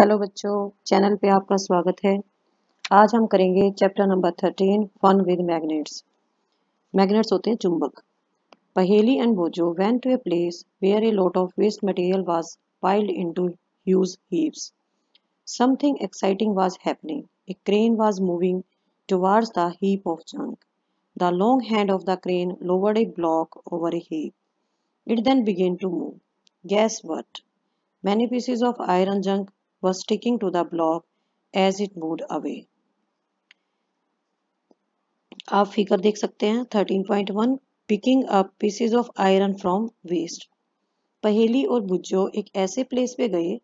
Hello बच्चों channel पे आपका स्वागत है आज हम करेंगे chapter number thirteen fun with magnets magnets होते हैं चुंबक Paheli and Boojho went to a place where a lot of waste material was piled into huge heaps something exciting was happening a crane was moving towards the heap of junk the long hand of the crane lowered a block over a heap it then began to move guess what Many pieces of iron junk was sticking to the block as it moved away. आप figure देख सकते हैं 13.1 picking up pieces of iron from waste Paheli और बुज्जो एक ऐसे place पे गए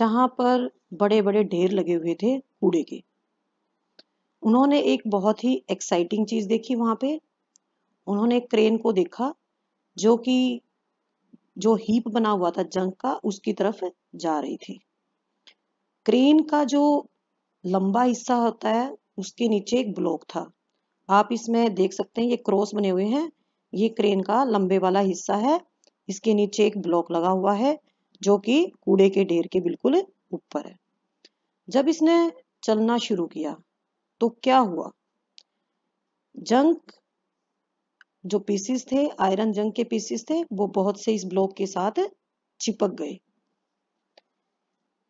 जहां पर बड़े बड़े ढेर लगे हुए थे कूड़े के उन्होंने एक बहुत ही एक्साइटिंग चीज देखी वहां पे उन्होंने क्रेन को देखा जो कि जो हीप बना हुआ था जंग का उसकी तरफ जा रही थी क्रेन का जो लंबा हिस्सा होता है उसके नीचे एक ब्लॉक था आप इसमें देख सकते हैं ये क्रॉस बने हुए हैं ये क्रेन का लंबे वाला हिस्सा है इसके नीचे एक ब्लॉक लगा हुआ है जो कि कूड़े के ढेर के बिल्कुल ऊपर है जब इसने चलना शुरू किया तो क्या हुआ जंक जो पीसीस थे आयरन जंक के पीसीस थे वो बहुत से इस ब्लॉक के साथ चिपक गए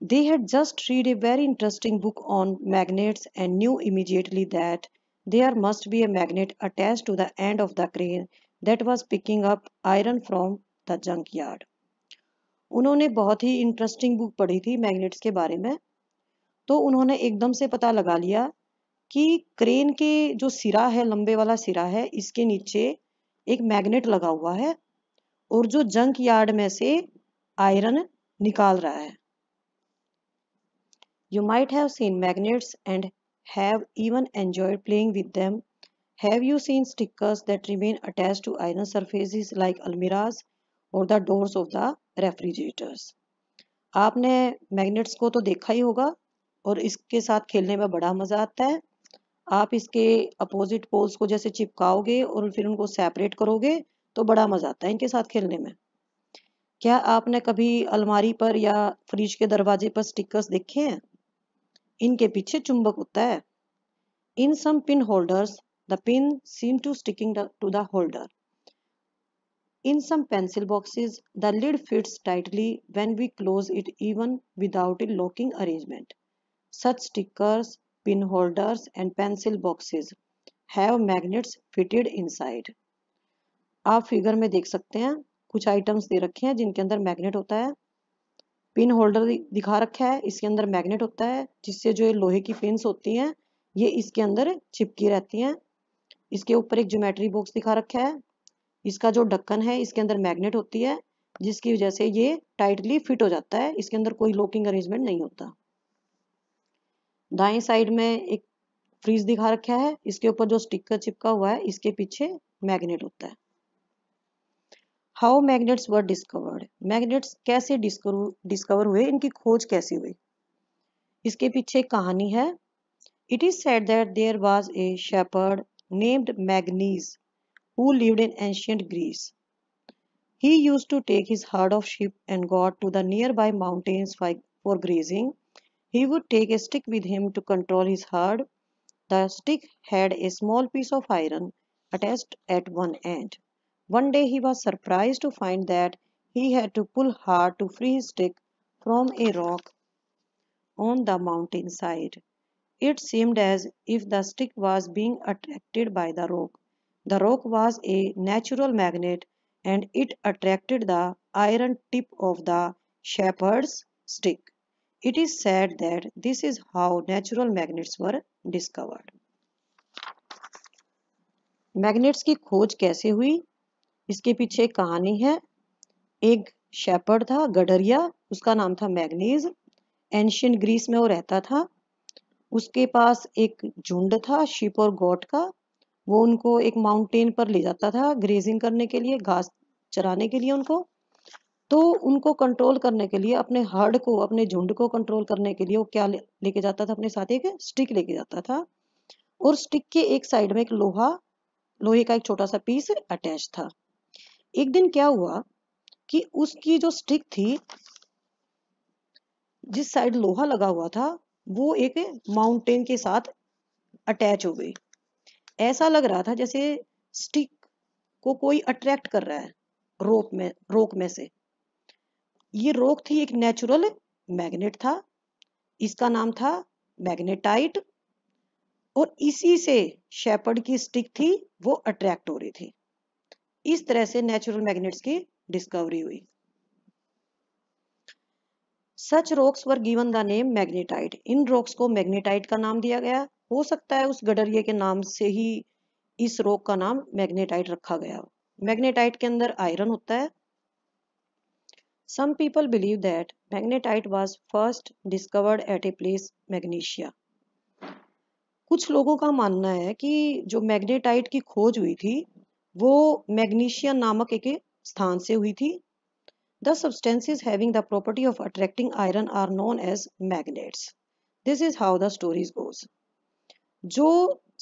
They had just read a very interesting book on magnets and knew immediately that there must be a magnet attached to the end of the crane that was picking up iron from the junkyard. उन्होंने बहुत ही interesting book पढ़ी थी magnets के बारे में तो उन्होंने एकदम से पता लगा लिया कि क्रेन के जो सिरा है लंबे वाला सिरा है इसके नीचे एक मैग्नेट लगा हुआ है और जो जंक यार्ड में से आयरन निकाल रहा है You might have seen magnets and have even enjoyed playing with them. Have you seen stickers that remain attached to iron surfaces like almirahs or the doors of the refrigerators? आपने magnets को तो देखा ही होगा और इसके साथ खेलने में बड़ा मज़ा आता है आप इसके अपोजिट पोल्स को जैसे चिपकाओगे और फिर उनको सेपरेट करोगे तो बड़ा मज़ा आता है इनके साथ खेलने में क्या आपने कभी अलमारी पर या फ्रिज के दरवाजे पर स्टिकर्स देखे हैं इनके पीछे चुंबक होता है in some pin holders the pin seem to sticking to the holder in some pencil boxes the lid fits tightly when we close it even without a locking arrangement such stickers pin holders and pencil boxes have magnets fitted inside आप figure में देख सकते हैं कुछ items दे रखे हैं जिनके अंदर मैग्नेट होता है पिन होल्डर दिखा रखा है इसके अंदर मैग्नेट होता है जिससे जो लोहे की पिन होती हैं ये इसके अंदर चिपकी रहती हैं इसके ऊपर एक ज्योमेट्री बॉक्स दिखा रखा है इसका जो ढक्कन है इसके अंदर मैग्नेट होती है जिसकी वजह से ये टाइटली फिट हो जाता है इसके अंदर कोई लॉकिंग अरेंजमेंट नहीं होता दाएं साइड में एक फ्रीज दिखा रखा है इसके ऊपर जो स्टिकर चिपका हुआ है इसके पीछे मैग्नेट होता है how magnets were discovered magnets कैसे डिस्कवर हुए इनकी खोज कैसी हुई इसके पीछे कहानी है it is said that there was a shepherd named Magnes who lived in ancient Greece He used to take his herd of sheep and got to the nearby mountains for grazing. He would take a stick with him to control his herd. The stick had a small piece of iron attached at one end. One day he was surprised to find that he had to pull hard to free his stick from a rock on the mountainside. It seemed as if the stick was being attracted by the rock. The rock was a natural magnet and it attracted the iron tip of the shepherd's stick. It is said that this is how natural magnets were discovered. Magnets की खोज कैसे हुई इसके पीछे कहानी है एक shepherd था गडरिया उसका नाम था मैग्नीज एंशियन ग्रीस में वो रहता था उसके पास एक झुंड था शिप और गोट का वो उनको एक माउंटेन पर ले जाता था ग्रेजिंग करने के लिए घास चराने के लिए उनको तो उनको कंट्रोल करने के लिए अपने हर्ड को अपने झुंड को कंट्रोल करने के लिए वो क्या लेके जाता था अपने साथ एक स्टिक लेके जाता था और स्टिक के एक साइड में एक लोहा लोहे का एक छोटा सा पीस अटैच था एक दिन क्या हुआ कि उसकी जो स्टिक थी जिस साइड लोहा लगा हुआ था वो एक माउंटेन के साथ अटैच हो गई ऐसा लग रहा था जैसे स्टिक को कोई अट्रैक्ट कर रहा है रोप में रोक में से ये रोक थी एक नेचुरल मैग्नेट था इसका नाम था मैग्नेटाइट और इसी से शेपर्ड की स्टिक थी वो अट्रैक्ट हो रही थी इस तरह से नेचुरल मैग्नेट्स की डिस्कवरी हुई such rocks were given the name magnetite इन रॉक्स को मैग्नेटाइट का नाम दिया गया हो सकता है उस गडरिये के नाम से ही इस रोग का नाम मैग्नेटाइट रखा गया मैग्नेटाइट के अंदर आयरन होता है some people believe that magnetite was first discovered at a place Magnesia कुछ लोगों का मानना है कि जो मैग्नेटाइट की खोज हुई थी वो मैग्नीशिया नामक एक स्थान से हुई थी the substances having the property of attracting iron are known as magnets this is how the stories goes जो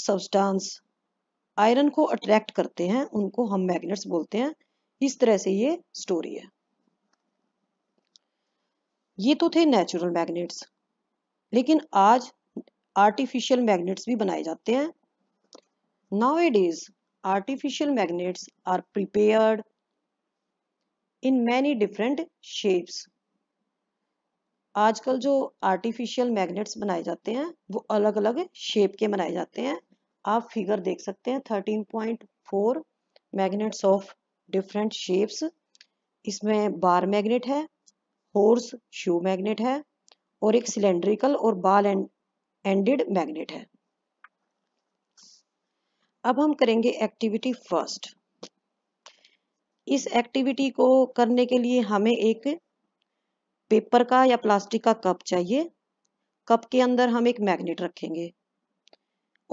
सब्सटेंस आयरन को अट्रैक्ट करते हैं उनको हम मैग्नेट्स बोलते हैं इस तरह से ये स्टोरी है ये तो थे नेचुरल मैग्नेट्स लेकिन आज आर्टिफिशियल मैग्नेट्स भी बनाए जाते हैं now it is artificial magnets are prepared in many different shapes. आजकल जो artificial magnets बनाए जाते हैं वो अलग अलग shape के बनाए जाते हैं आप फिगर देख सकते हैं 13.4 मैग्नेट्स ऑफ डिफरेंट शेप्स इसमें बार मैग्नेट है होर्स शू मैग्नेट है और एक सिलेंड्रिकल और बाल एंडेड मैग्नेट है अब हम करेंगे एक्टिविटी फर्स्ट इस एक्टिविटी को करने के लिए हमें एक पेपर का या प्लास्टिक का कप चाहिए कप के अंदर हम एक मैग्नेट रखेंगे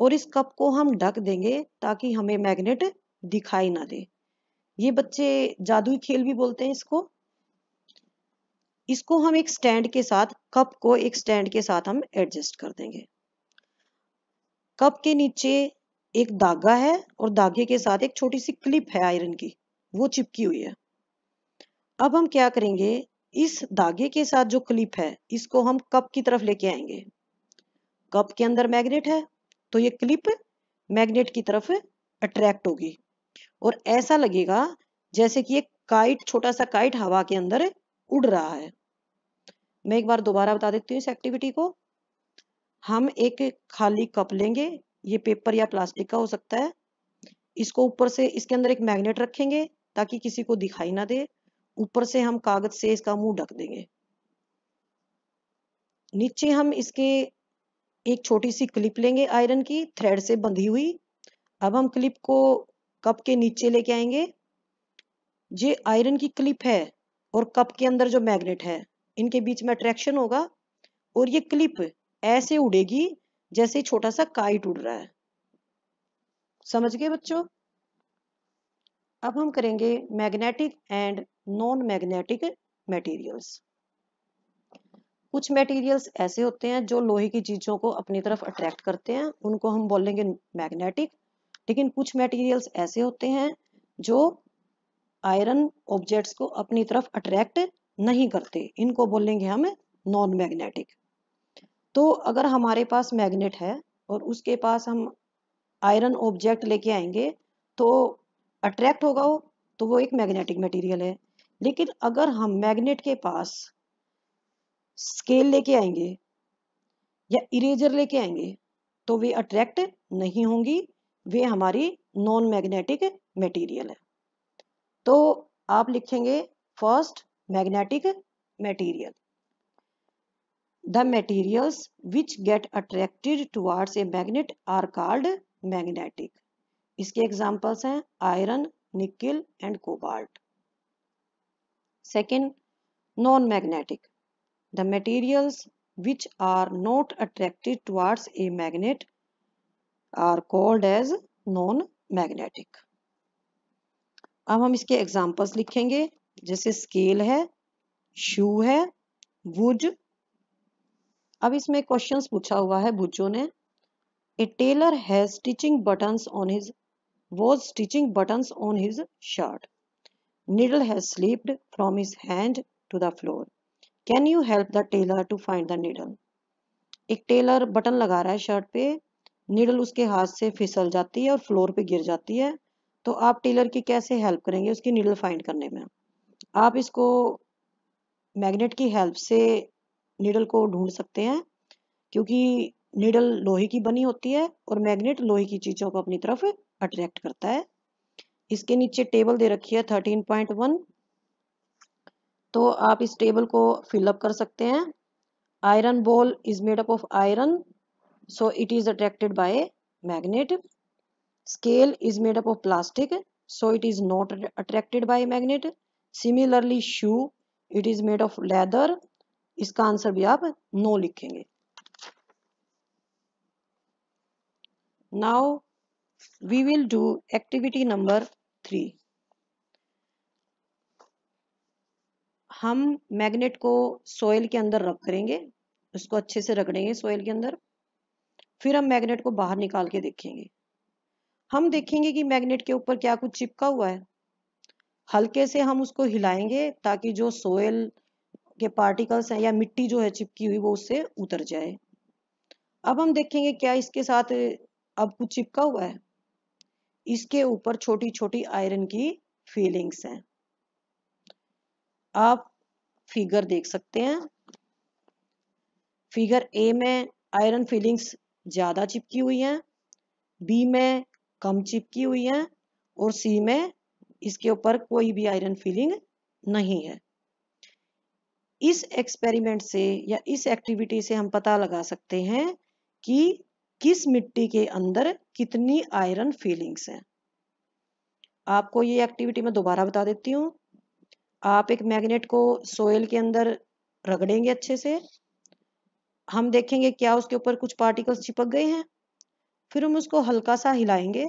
और इस कप को हम ढक देंगे ताकि हमें मैग्नेट दिखाई ना दे ये बच्चे जादुई खेल भी बोलते हैं इसको इसको हम एक स्टैंड के साथ कप को एक स्टैंड के साथ हम एडजस्ट कर देंगे कप के नीचे एक धागा है और धागे के साथ एक छोटी सी क्लिप है आयरन की वो चिपकी हुई है अब हम क्या करेंगे इस धागे के साथ जो क्लिप है इसको हम कप की तरफ लेके आएंगे कप के अंदर मैग्नेट है तो ये क्लिप मैग्नेट की तरफ अट्रैक्ट होगी और ऐसा लगेगा जैसे कि एक काइट छोटा सा काइट हवा के अंदर उड़ रहा है मैं एक बार दोबारा बता देती हूँ इस एक्टिविटी को हम एक खाली कप लेंगे ये पेपर या प्लास्टिक का हो सकता है इसको ऊपर से इसके अंदर एक मैग्नेट रखेंगे ताकि किसी को दिखाई ना दे ऊपर से हम कागज से इसका मुंह ढक देंगे नीचे हम इसके एक छोटी सी क्लिप लेंगे आयरन की थ्रेड से बंधी हुई अब हम क्लिप को कप के नीचे लेके आएंगे ये आयरन की क्लिप है और कप के अंदर जो मैग्नेट है इनके बीच में अट्रैक्शन होगा और ये क्लिप ऐसे उड़ेगी जैसे छोटा सा काई टूट रहा है समझ गए बच्चों अब हम करेंगे magnetic and non magnetic materials कुछ मटेरियल्स ऐसे होते हैं जो लोहे की चीजों को अपनी तरफ अट्रैक्ट करते हैं उनको हम बोलेंगे मैग्नेटिक लेकिन कुछ मटेरियल्स ऐसे होते हैं जो आयरन ऑब्जेक्ट्स को अपनी तरफ अट्रैक्ट नहीं करते इनको बोलेंगे हम नॉन मैग्नेटिक तो अगर हमारे पास मैग्नेट है और उसके पास हम आयरन ऑब्जेक्ट लेके आएंगे तो अट्रैक्ट होगा वो तो वो एक मैग्नेटिक मटेरियल है लेकिन अगर हम मैग्नेट के पास स्केल लेके आएंगे या इरेजर लेके आएंगे तो वे अट्रैक्ट नहीं होंगी वे हमारी नॉन मैग्नेटिक मटेरियल है तो आप लिखेंगे first magnetic material The materials which get attracted towards a magnet are called magnetic. इसके एग्जाम्पल्स हैं iron nickel and cobalt second non magnetic the materials which are not attracted towards a magnet are called as non-magnetic. अब हम इसके examples लिखेंगे जैसे scale है शू है would अब इसमें क्वेश्चंस पूछा हुआ है बुच्चों ने a tailor has stitching buttons on his was stitching buttons on his shirt needle has slipped from his hand to the floor can you help the tailor to find the needle एक tailor button लगा रहा है shirt पे needle उसके हाथ से फिसल जाती है और फ्लोर पे गिर जाती है तो आप टेलर की कैसे हेल्प करेंगे उसकी नीडल फाइंड करने में आप इसको मैग्नेट की हेल्प से नीडल को ढूंढ सकते हैं क्योंकि नीडल लोहे की बनी होती है और मैग्नेट लोहे की चीज़ों को अपनी तरफ अट्रैक्ट करता है इसके नीचे टेबल दे रखी है थर्टीन पॉइंट वन तो आप इस टेबल को फिलअप कर सकते हैं iron ball is made up of iron so it is attracted by magnet scale is made up of plastic so it is not attracted by magnet similarly shoe it is made of leather इसका answer भी आप no लिखेंगे now we will do activity number three हम magnet को soil के अंदर रख करेंगे उसको अच्छे से रगड़ेंगे सोयल के अंदर फिर हम मैग्नेट को बाहर निकाल के देखेंगे हम देखेंगे कि मैग्नेट के ऊपर क्या कुछ चिपका हुआ है हल्के से हम उसको हिलाएंगे ताकि जो सोयल के पार्टिकल्स हैं या मिट्टी जो है चिपकी हुई वो उससे उतर जाए अब हम देखेंगे क्या इसके साथ अब कुछ चिपका हुआ है इसके ऊपर छोटी छोटी आयरन की फीलिंग्स हैं आप फिगर देख सकते हैं फिगर ए में आयरन फीलिंग्स ज़्यादा चिपकी हुई हैं बी में कम चिपकी हुई हैं और सी में इसके ऊपर कोई भी आयरन फीलिंग नहीं है इस एक्सपेरिमेंट से या इस एक्टिविटी से हम पता लगा सकते हैं कि किस मिट्टी के अंदर कितनी आयरन फीलिंग्स हैं आपको ये एक्टिविटी मैं दोबारा बता देती हूँ आप एक मैग्नेट को सोयल के अंदर रगड़ेंगे अच्छे से हम देखेंगे क्या उसके ऊपर कुछ पार्टिकल्स चिपक गए हैं फिर हम उसको हल्का सा हिलाएंगे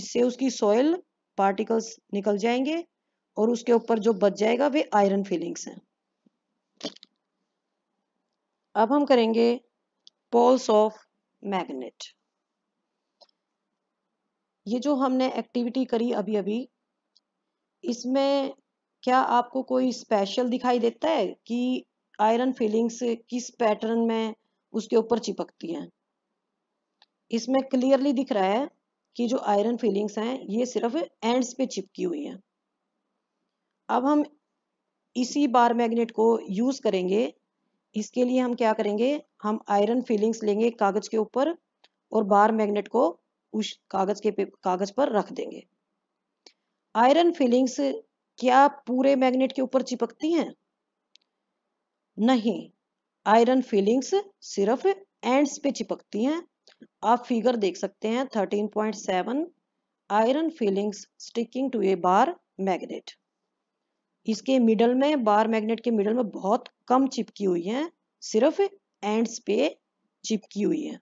इससे उसकी सॉयल पार्टिकल्स निकल जाएंगे और उसके ऊपर जो बच जाएगा वे आयरन फीलिंग्स हैं अब हम करेंगे पोल्स ऑफ मैग्नेट ये जो हमने एक्टिविटी करी अभी अभी इसमें क्या आपको कोई स्पेशल दिखाई देता है कि आयरन फीलिंग्स किस पैटर्न में उसके ऊपर चिपकती हैं इसमें क्लियरली दिख रहा है कि जो आयरन फीलिंग्स हैं ये सिर्फ एंड्स पे चिपकी हुई हैं अब हम इसी बार मैग्नेट को यूज़ करेंगे इसके लिए हम क्या करेंगे हम आयरन फीलिंग्स लेंगे कागज़ के ऊपर और बार मैग्नेट को उस कागज़ के कागज़ पर रख देंगे आयरन फीलिंग्स क्या पूरे मैग्नेट के ऊपर चिपकती हैं नहीं आयरन फीलिंग्स सिर्फ एंड्स पे चिपकती हैं आप फिगर देख सकते हैं 13.7 iron filings sticking to a bar magnet इसके मिडल में बार मैग्नेट के मिडल में बहुत कम चिपकी हुई है सिर्फ एंड्स पे चिपकी हुई है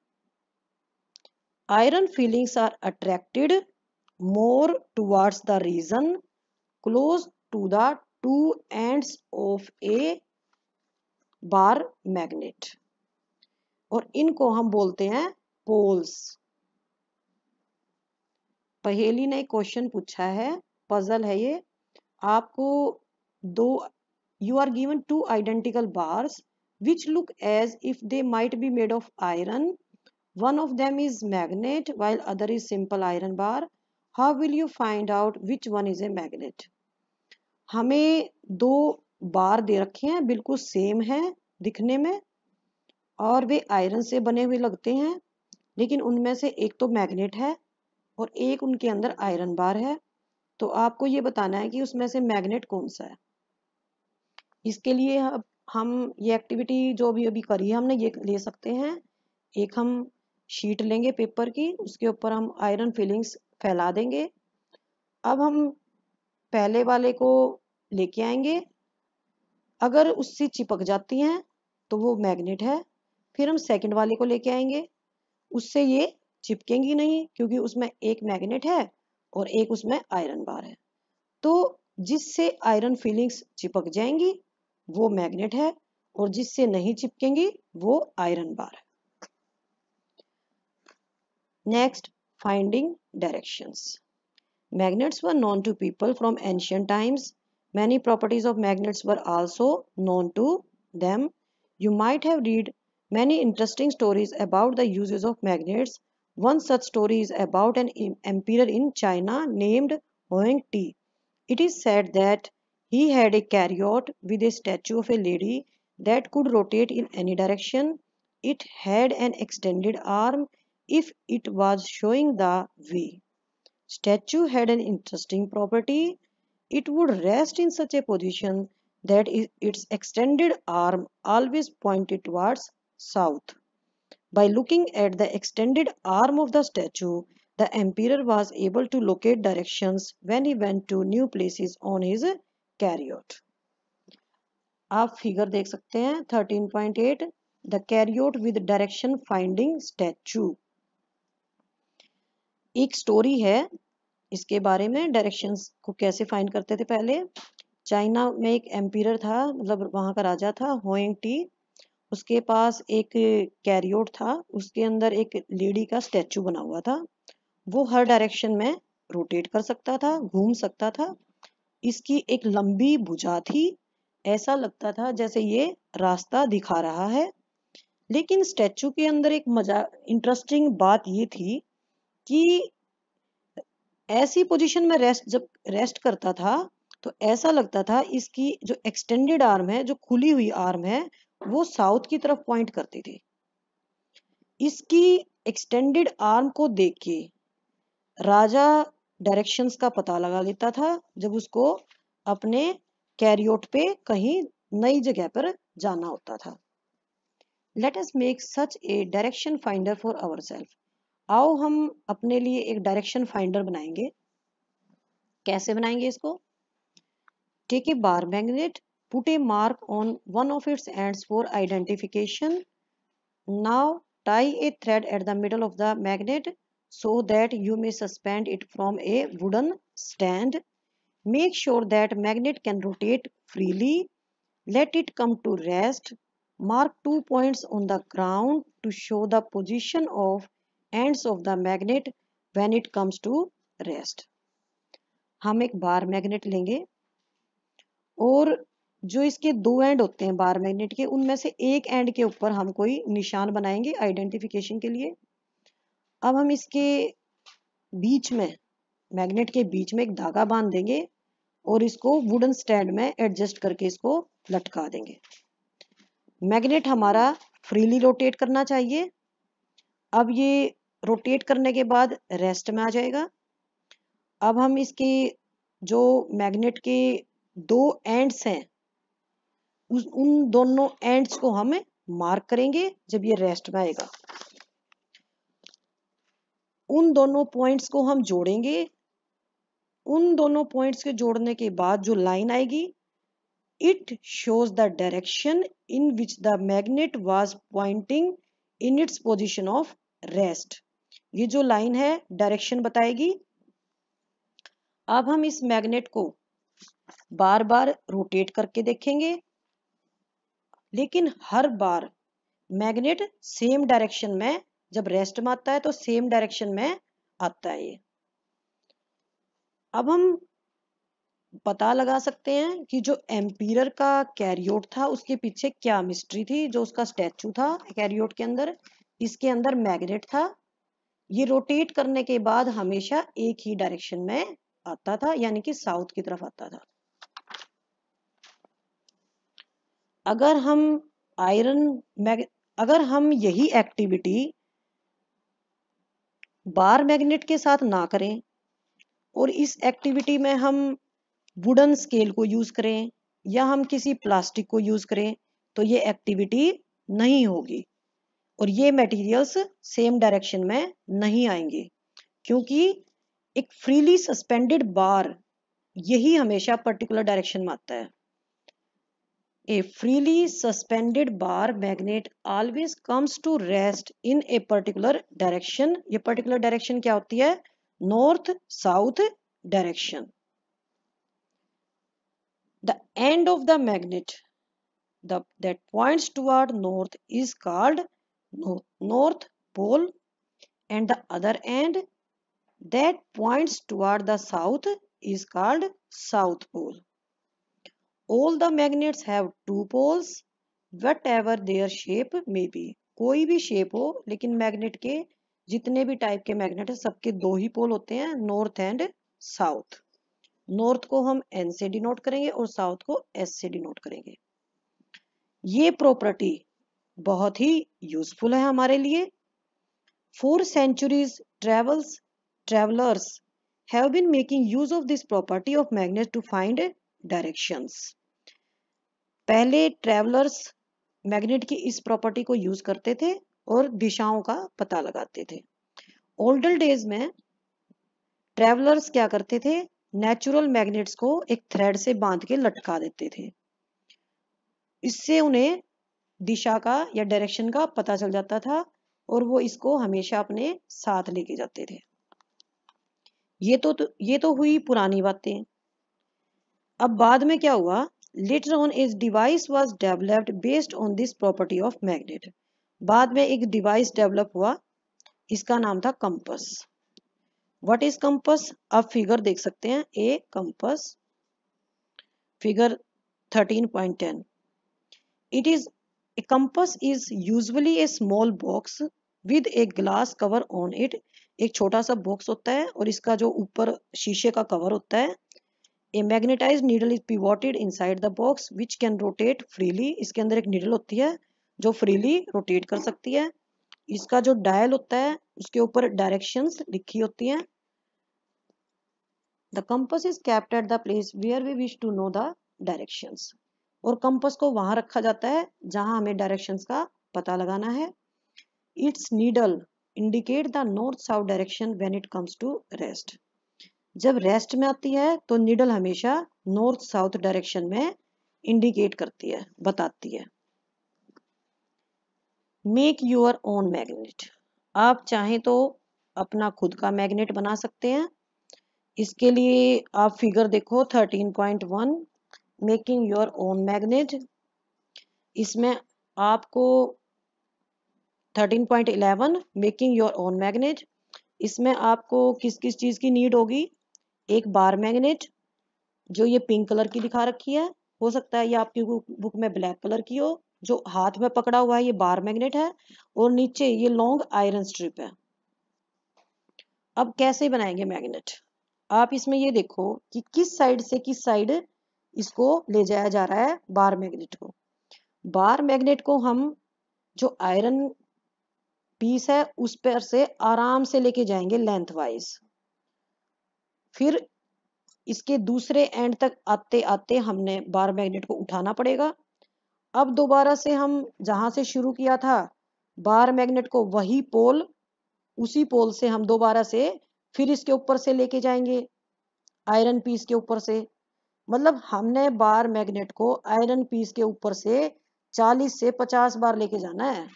iron filings are attracted more towards the region close to the two ends of a bar magnet और इनको हम बोलते हैं पोल्स पहेली ने क्वेश्चन पूछा है पजल है ये आपको दो you are given two identical bars which look as if they might be made of iron one of them is magnet while other is simple iron bar how will you find out which one is a magnet हमें दो बार दे रखे हैं बिल्कुल same है दिखने में और वे iron से बने हुए लगते हैं लेकिन उनमें से एक तो मैग्नेट है और एक उनके अंदर आयरन बार है तो आपको ये बताना है कि उसमें से मैग्नेट कौन सा है इसके लिए हम ये एक्टिविटी जो भी अभी करी है हमने ये ले सकते हैं एक हम शीट लेंगे पेपर की उसके ऊपर हम आयरन फिलिंग्स फैला देंगे अब हम पहले वाले को लेके आएंगे अगर उससे चिपक जाती हैं तो वो मैग्नेट है फिर हम सेकंड वाले को लेके आएंगे उससे ये चिपकेंगी नहीं क्योंकि उसमें एक मैग्नेट है और एक उसमें आयरन बार है तो जिससे आयरन फीलिंग्स चिपक जाएंगी वो मैग्नेट है और जिससे नहीं चिपकेंगी वो iron bar next finding directions magnets were known to people from ancient times many properties of magnets were also known to them you might have read many interesting stories about the uses of magnets one such story is about an emperor in China named Hoang Ti it is said that He had a chariot with a statue of a lady that could rotate in any direction. It had an extended arm if it was showing the way. Statue had an interesting property. It would rest in such a position that its extended arm always pointed towards south. By looking at the extended arm of the statue, the emperor was able to locate directions when he went to new places on his chariot आप figure देख सकते हैं 13.8 the chariot with direction finding statue एक story है इसके बारे में directions को कैसे फाइंड करते थे पहले चाइना में एक एम्पीर था मतलब वहां का राजा था होइंग टी उसके पास एक कैरियोट था उसके अंदर एक लेडी का स्टैचू बना हुआ था वो हर डायरेक्शन में रोटेट कर सकता था घूम सकता था इसकी एक लंबी भुजा थी ऐसा लगता था जैसे ये रास्ता दिखा रहा है लेकिन स्टैचू के अंदर एक मजा इंटरेस्टिंग बात ये थी कि ऐसी पोजीशन में रेस्ट जब रेस्ट करता था तो ऐसा लगता था इसकी जो एक्सटेंडेड आर्म है जो खुली हुई आर्म है वो साउथ की तरफ पॉइंट करती थी इसकी एक्सटेंडेड आर्म को देख के राजा डायरेक्शंस का पता लगा लेता था जब उसको अपने कैरियोट पे कहीं नई जगह पर जाना होता था let's make such a direction finder for our self आओ हम अपने लिए एक डायरेक्शन फाइंडर बनाएंगे कैसे बनाएंगे इसको take a bar magnet put a mark on one of its ends for identification now tie a thread at the middle of the magnet so that you may suspend it from a wooden stand. Make sure that magnet can rotate freely. Let it come to rest. Mark two points on the ground to show the position of ends of the magnet when it comes to rest. hum ek bar magnet lenge aur जो इसके दो and होते हैं bar magnet के उनमें से एक and के ऊपर हम कोई निशान बनाएंगे आइडेंटिफिकेशन के लिए अब हम इसके बीच में मैग्नेट के बीच में एक धागा बांध देंगे और इसको वुडन स्टैंड में एडजस्ट करके इसको लटका देंगे मैग्नेट हमारा फ्रीली रोटेट करना चाहिए अब ये रोटेट करने के बाद रेस्ट में आ जाएगा अब हम इसके जो मैग्नेट के दो एंड्स हैं उन दोनों एंड्स को हम मार्क करेंगे जब ये रेस्ट में आएगा उन दोनों पॉइंट्स को हम जोड़ेंगे उन दोनों पॉइंट्स के जोड़ने के बाद जो लाइन आएगी it shows the direction in which the magnet was pointing in its position of rest ये जो लाइन है डायरेक्शन बताएगी अब हम इस मैग्नेट को बार बार रोटेट करके देखेंगे लेकिन हर बार मैग्नेट सेम डायरेक्शन में जब रेस्ट में आता है तो सेम डायरेक्शन में आता है ये अब हम पता लगा सकते हैं कि जो एम्पीरर का कैरियोट था उसके पीछे क्या मिस्ट्री थी जो उसका स्टैचू था कैरियोट के अंदर इसके अंदर मैग्नेट था ये रोटेट करने के बाद हमेशा एक ही डायरेक्शन में आता था यानी कि साउथ की तरफ आता था अगर हम आयरन मैग अगर हम यही एक्टिविटी बार मैग्नेट के साथ ना करें और इस एक्टिविटी में हम वुडन स्केल को यूज करें या हम किसी प्लास्टिक को यूज करें तो ये एक्टिविटी नहीं होगी और ये मटेरियल्स सेम डायरेक्शन में नहीं आएंगे क्योंकि एक फ्रीली सस्पेंडेड बार यही हमेशा पर्टिकुलर डायरेक्शन में आता है A freely suspended bar magnet always comes to rest in a particular direction. A particular direction क्या होती North south direction. The end of the magnet the, that points toward north is called north pole and the other end that points toward the south is called south pole. All the magnets have two poles whatever their shape may be कोई भी shape हो लेकिन magnet के जितने भी type के magnet है सबके दो ही पोल होते हैं नॉर्थ एंड साउथ नॉर्थ को हम एन से डिनोट करेंगे और साउथ को एस से डिनोट करेंगे ये प्रॉपर्टी बहुत ही यूजफुल है हमारे लिए four centuries travels travellers have been making use of this property of magnet to find directions. पहले ट्रेवलर्स मैग्नेट की इस प्रॉपर्टी को यूज करते थे और दिशाओं का पता लगाते थे ओल्डल डेज में ट्रेवलर्स क्या करते थे नेचुरल मैग्नेट्स को एक थ्रेड से बांध के लटका देते थे इससे उन्हें दिशा का या डायरेक्शन का पता चल जाता था और वो इसको हमेशा अपने साथ लेके जाते थे ये तो, तो ये तो हुई पुरानी बातें अब बाद में क्या हुआ later on is device was developed based on this property of magnet बाद में एक डिवाइस डेवलप हुआ इसका नाम था कंपस वट इज कंपस आप फिगर देख सकते हैं a compass figure 13.10 it is a compass is usually a small box with a glass cover on it एक छोटा सा बॉक्स होता है और इसका जो ऊपर शीशे का कवर होता है a magnetise needle is pivoted side the box which can rotate freely इसके अंदर एक नीडल होती है जो फ्रीली रोटेट कर सकती है इसका जो डायल होता है उसके ऊपर डायरेक्शन लिखी होती है the compass is kept at the place where we wish to know the directions और कंपस को वहां रखा जाता है जहां हमें डायरेक्शन का पता लगाना है its needle indicate the north south direction when it comes to rest जब रेस्ट में आती है तो निडल हमेशा नॉर्थ साउथ डायरेक्शन में इंडिकेट करती है बताती है मेक यूर ओन मैग्नेट आप चाहें तो अपना खुद का मैग्नेट बना सकते हैं इसके लिए आप फिगर देखो 13.1 मेकिंग योर ओन मैग्नेट इसमें आपको 13.11 मेकिंग योर ओन मैग्नेट इसमें आपको किस किस चीज़ की नीड होगी एक बार मैग्नेट जो ये पिंक कलर की दिखा रखी है हो सकता है ये आपकी बुक में ब्लैक कलर की हो जो हाथ में पकड़ा हुआ है ये बार मैग्नेट है और नीचे ये लॉन्ग आयरन स्ट्रिप है अब कैसे बनाएंगे मैग्नेट आप इसमें ये देखो कि किस साइड से किस साइड इसको ले जाया जा रहा है बार मैग्नेट को बार मैग्नेट को हम जो आयरन पीस है उस पर से आराम से लेके जाएंगे लेंथ वाइज फिर इसके दूसरे एंड तक आते आते हमने बार मैग्नेट को उठाना पड़ेगा अब दोबारा से हम जहां से शुरू किया था बार मैग्नेट को वही पोल उसी पोल से हम दोबारा से फिर इसके ऊपर से लेके जाएंगे आयरन पीस के ऊपर से मतलब हमने बार मैग्नेट को आयरन पीस के ऊपर से 40 से 50 बार लेके जाना है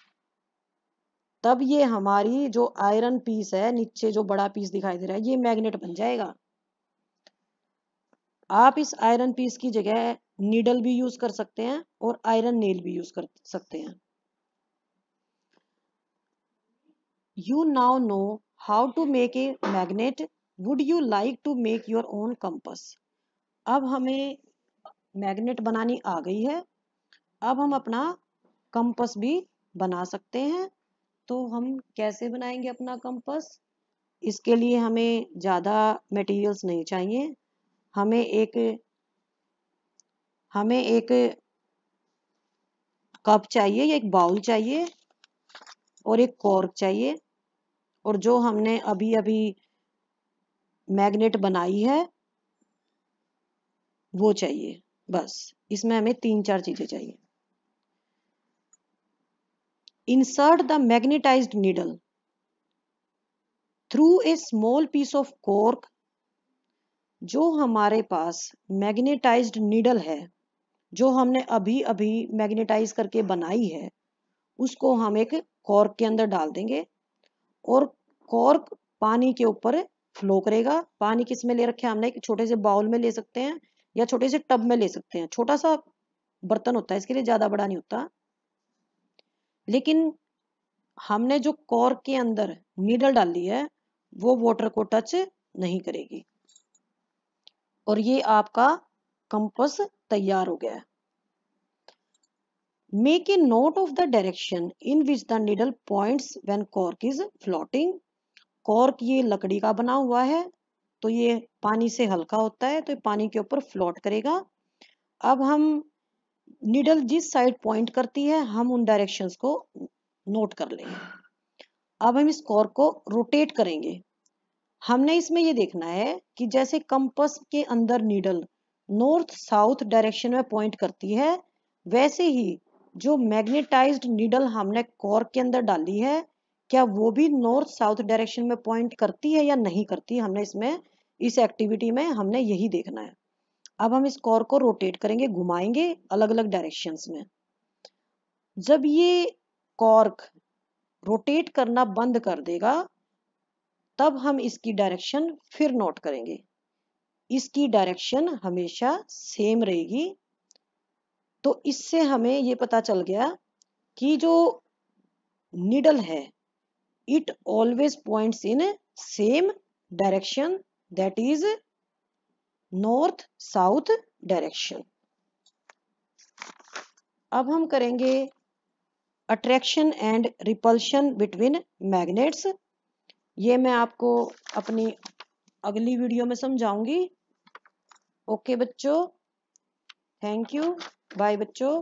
तब ये हमारी जो आयरन पीस है नीचे जो बड़ा पीस दिखाई दे रहा है ये मैग्नेट बन जाएगा आप इस आयरन पीस की जगह नीडल भी यूज कर सकते हैं और आयरन नेल भी यूज कर सकते हैं you now know how to make a magnet would you like to make your own compass अब हमें मैग्नेट बनानी आ गई है अब हम अपना कंपस भी बना सकते हैं तो हम कैसे बनाएंगे अपना कंपस इसके लिए हमें ज़्यादा मटेरियल्स नहीं चाहिए हमें एक हमें एक कप चाहिए या एक बाउल चाहिए और एक कॉर्क चाहिए और जो हमने अभी अभी मैग्नेट बनाई है वो चाहिए बस इसमें हमें तीन चार चीजें चाहिए insert the magnetised needle through a small piece of cork जो हमारे पास मैग्नेटाइज्ड नीडल है जो हमने अभी अभी मैग्नेटाइज करके बनाई है उसको हम एक कॉर्क के अंदर डाल देंगे और कॉर्क पानी के ऊपर फ्लो करेगा पानी किस में ले रखे हमने एक छोटे से बाउल में ले सकते हैं या छोटे से टब में ले सकते हैं छोटा सा बर्तन होता है इसके लिए ज्यादा बड़ा नहीं होता लेकिन हमने जो कॉर्क के अंदर नीडल डाली है वो वॉटर को टच नहीं करेगी और ये आपका कंपस तैयार हो गया make a note of the direction in which the needle point when cork is floating cork ये लकड़ी का बना हुआ है तो ये पानी से हल्का होता है तो ये पानी के ऊपर फ्लोट करेगा अब हम निडल जिस साइड पॉइंट करती है हम उन डायरेक्शंस को नोट कर लेंगे अब हम इस कॉर्क को रोटेट करेंगे हमने इसमें ये देखना है कि जैसे कंपस के अंदर नीडल नॉर्थ साउथ डायरेक्शन में पॉइंट करती है वैसे ही जो मैग्नेटाइज्ड नीडल हमने कॉर्क के अंदर डाली है क्या वो भी नॉर्थ साउथ डायरेक्शन में पॉइंट करती है या नहीं करती हमने इसमें इस एक्टिविटी में हमने यही देखना है अब हम इस कॉर्क को रोटेट करेंगे घुमाएंगे अलग अलग डायरेक्शन में जब ये कॉर्क रोटेट करना बंद कर देगा तब हम इसकी डायरेक्शन फिर नोट करेंगे इसकी डायरेक्शन हमेशा सेम रहेगी तो इससे हमें ये पता चल गया कि जो निडल है it always points in same direction that is north south direction अब हम करेंगे attraction and repulsion between magnets ये मैं आपको अपनी अगली वीडियो में समझाऊंगी ओके बच्चों थैंक यू बाय बच्चों